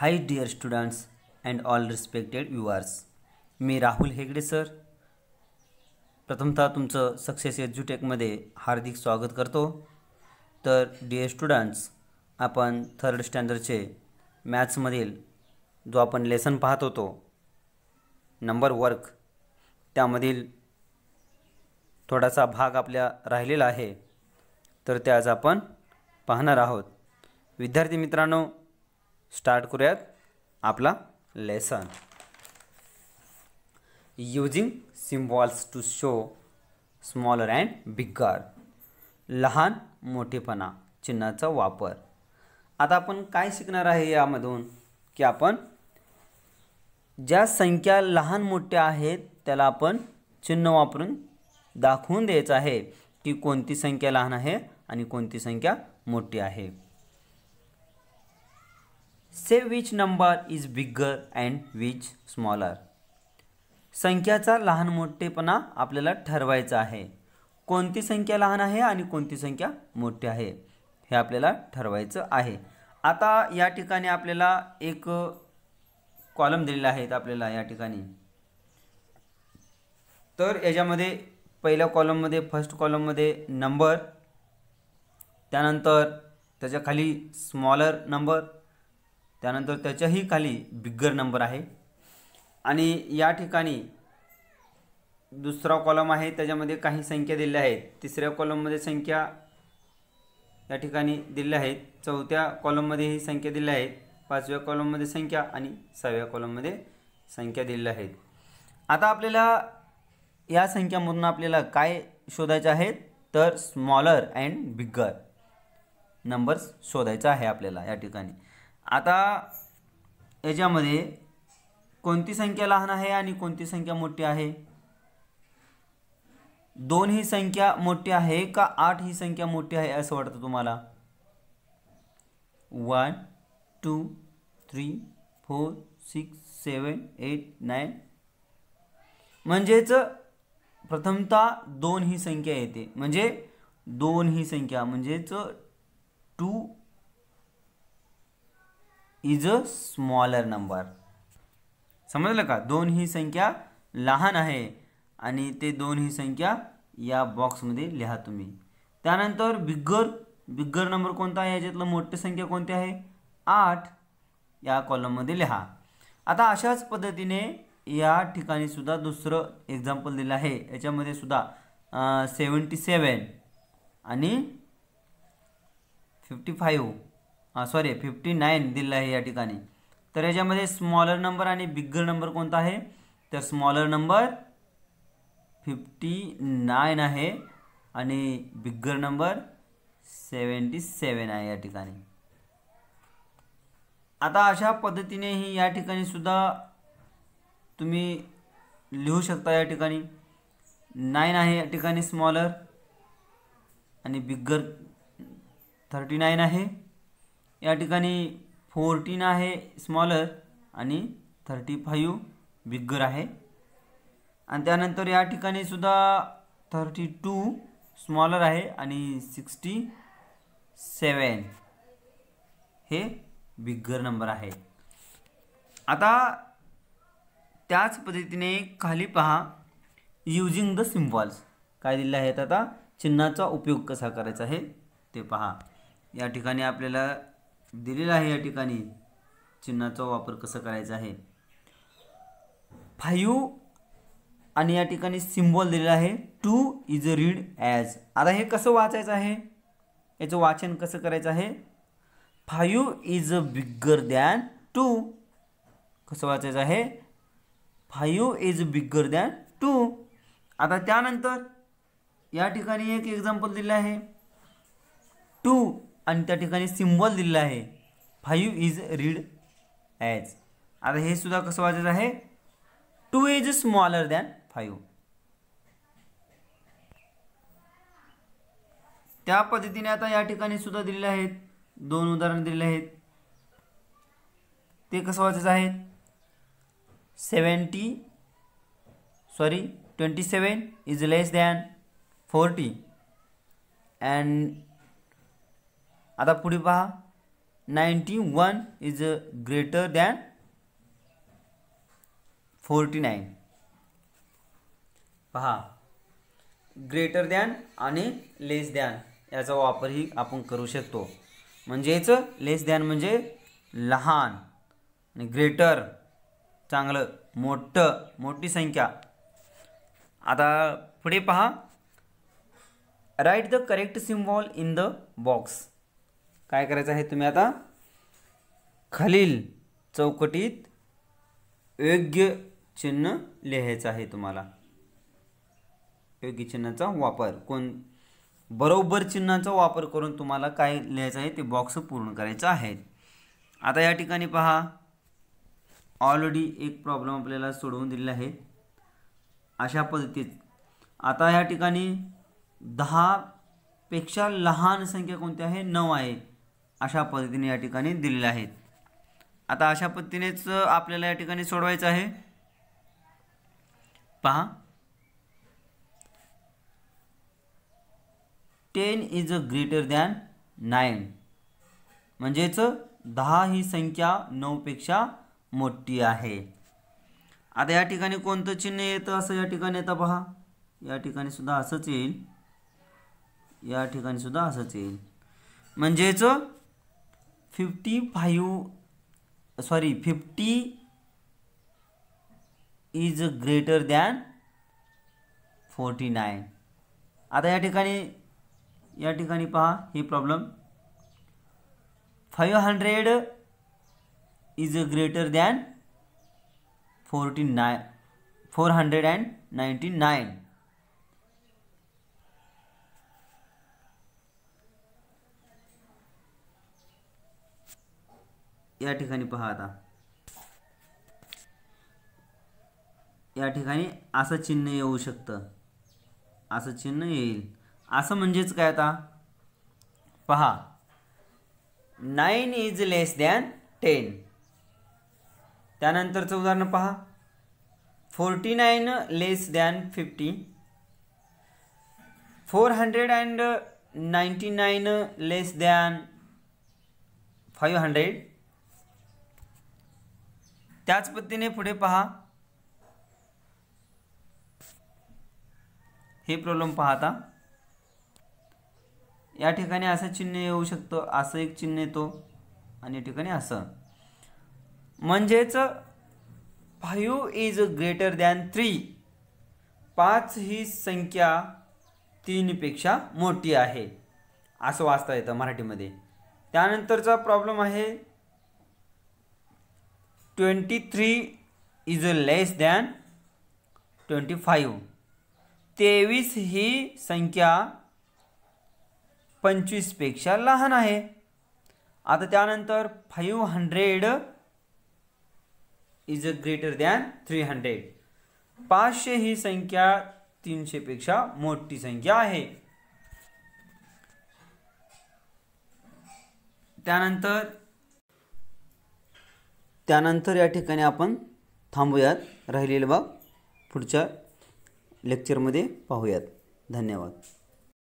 high dear students and all respected viewers मी Rahul Hegde sir प्रथमतः तुमचं सक्सेस एज्युटेकमध्ये हार्दिक स्वागत करतो तर डिअर स्टुडंट्स आपण थर्ड स्टँडर्डचे मॅथ्समधील जो आपण लेसन पाहत होतो नंबर वर्क त्यामधील थोडासा भाग आपल्या राहिलेला आहे तर ते आज आपण पाहणार आहोत विद्यार्थी मित्रांनो स्टार्ट करूयात आपला lesson using symbols to show smaller and bigger लहान मोठेपणा चिन्हाचा वापर आता आपण काय शिकणार आहे यामधून की आपण ज्या संख्या लहान मोठ्या आहेत त्याला आपण चिन्ह वापरून दाखवून द्यायचं आहे की कोणती संख्या लहान आहे आणि कोणती संख्या मोठी आहे say which number is bigger and which smaller संख्याचा लहान मोठेपणा आपल्याला ठरवायचा आहे कोणती संख्या लहान आहे आणि कोणती संख्या मोठी आहे हे आपल्याला ठरवायचं आहे आता या ठिकाणी आपल्याला एक कॉलम दिलेला आहे आपल्याला या ठिकाणी तर याच्यामध्ये पहिल्या कॉलममध्ये फर्स्ट कॉलममध्ये नंबर त्यानंतर त्याच्या खाली स्मॉलर नंबर त्यानंतर त्याच्याही खाली बिग्गर नंबर आहे आणि या ठिकाणी दुसरा कॉलम आहे त्याच्यामध्ये काही संख्या दिल्या आहेत तिसऱ्या कॉलममध्ये संख्या या ठिकाणी दिल्या आहेत चौथ्या कॉलममध्येही ही संख्या दिल्या आहेत पाचव्या कॉलममध्ये संख्या आणि सहाव्या कॉलममध्ये संख्या दिल्या आहेत आता आपल्याला या संख्यामधून आपल्याला काय शोधायचं आहे तर स्मॉलर अँड बिग्गर नंबर्स शोधायचा आहे आपल्याला या ठिकाणी आता याच्यामध्ये कोणती संख्या लहान आहे आणि कोणती संख्या मोठी आहे दोन ही संख्या मोठी आहे का आठ ही संख्या मोठी आहे असं वाटतं तुम्हाला one two three four six seven eight nine म्हणजेच प्रथमता दोन ही संख्या येते म्हणजे दोन ही संख्या म्हणजेच two is a smaller number समजलं का दोन ही संख्या लहान आहे आणि ते दोन ही संख्या या बॉक्समध्ये लिहा तुम्ही त्यानंतर बिग्गर बिग्गर नंबर कोणता आहे याच्यातलं मोठी संख्या कोणती आहे आठ या कॉलममध्ये लिहा आता अशाच पद्धतीने या ठिकाणी सुद्धा दुसरं एक्झाम्पल दिलं आहे याच्यामध्ये सुद्धा सेवन्टी सेवन आणि fifty five sorry fifty nine दिलं आहे या ठिकाणी तर याच्यामध्ये स्मॉलर नंबर आणि बिग्गर नंबर कोणता आहे तर स्मॉलर नंबर फिफ्टी नाईन आहे आणि बिग्गर नंबर सेवन्टी सेवन आहे या ठिकाणी आता अशा पद्धतीनेही या ठिकाणी सुद्धा तुम्ही लिहू शकता या ठिकाणी नाईन आहे या ठिकाणी स्मॉलर आणि बिग्गर थर्टी नाईन आहे या ठिकाणी फोर्टीन आहे स्मॉलर आणि थर्टी फाईव्ह बिग्गर आहे आणि त्यानंतर या ठिकाणी सुद्धा थर्टी टू स्मॉलर आहे आणि सिक्स्टी सेवन हे बिग्गर नंबर आहे आता त्याच पद्धतीने खाली पहा युजिंग द सिम्बॉल्स काय दिलं आहेत आता चिन्हाचा उपयोग कसा करायचा आहे ते पहा या ठिकाणी आपल्याला दिलेला आहे या ठिकाणी चिन्हाचा वापर कसा करायचा आहे फाईव्ह आणि या ठिकाणी सिम्बॉल दिलेला आहे two is a read as आता हे कसं वाचायचं आहे याचं वाचन कसं करायचं आहे five is a bigger than two कसं वाचायचं आहे five is bigger than two आता त्यानंतर या ठिकाणी एक एक्झाम्पल दिलं आहे टू आणि त्या ठिकाणी सिम्बॉल दिलेला आहे फाईव्ह इज रीड ॲज आता हे सुद्धा कसं वाचायचं आहे two is smaller than five त्या पद्धतीने आता या ठिकाणी सुद्धा दिलेले आहेत दोन उदाहरण दिलेले आहेत ते कसं वाचायचं आहे seventy sorry twenty seven is less than forty and आता पुढे पहा ninety one is greater than forty nine पहा ग्रेटर दॅन आणि लेस दॅन याचा वापरही आपण करू शकतो म्हणजेच लेस दॅन म्हणजे लहान आणि ग्रेटर चांगलं मोठं मोठी संख्या आता पुढे पहा write the correct symbol in the box काय करायचं आहे तुम्ही आता खालील चौकटीत योग्य चिन्ह लिहायचं आहे तुम्हाला योग्य चिन्हाचा वापर कोण बरोबर चिन्हाचा वापर करून तुम्हाला काय लिहायचं आहे ते बॉक्स पूर्ण करायचं आहे आता या ठिकाणी पहा ऑलरेडी एक प्रॉब्लेम आपल्याला सोडवून दिलेला आहे अशा पद्धतीत आता या ठिकाणी पेक्षा लहान संख्या कोणती आहे नऊ आहे अशा पद्धतीने या ठिकाणी दिलेल्या आहेत आता अशा पद्धतीनेच आपल्याला या ठिकाणी सोडवायचं आहे पहा ten is a greater than nine म्हणजेच दहा ही संख्या नऊपेक्षा मोठी आहे आता या ठिकाणी कोणतं चिन्ह येतं असं या ठिकाणी येतं पहा या ठिकाणी सुद्धा असंच येईल या ठिकाणी सुद्धा असंच येईल म्हणजेच fifty five sorry fifty is greater than forty nine आता या ठिकाणी या ठिकाणी पहा ही problem five hundred is greater than forty nine four hundred and ninety nine या ठिकाणी पहा आता या ठिकाणी असं चिन्ह येऊ शकतं असं चिन्ह येईल असं म्हणजेच काय आता पहा nine is less than ten त्यानंतरचं उदाहरण पहा forty nine less than fifty four hundred and ninety nine less than five hundred त्याच पद्धतीने पुढे पहा हे प्रॉब्लेम पाहता या ठिकाणी असं चिन्ह येऊ शकतो असं एक चिन्ह येतो आणि या ठिकाणी असं म्हणजेच five is greater than three पाच ही संख्या तीनपेक्षा मोठी आहे असं वाचता येतं मराठीमध्ये त्यानंतरचा प्रॉब्लेम आहे twenty three is less than twenty five तेवीस ही संख्या पंचवीसपेक्षा लहान आहे आता त्यानंतर five hundred is a greater than three hundred पाचशे ही संख्या तीनशेपेक्षा मोठी संख्या आहे त्यानंतर त्यानंतर या ठिकाणी आपण थांबूयात राहिलेले बाब पुढच्या लेक्चरमध्ये पाहूयात धन्यवाद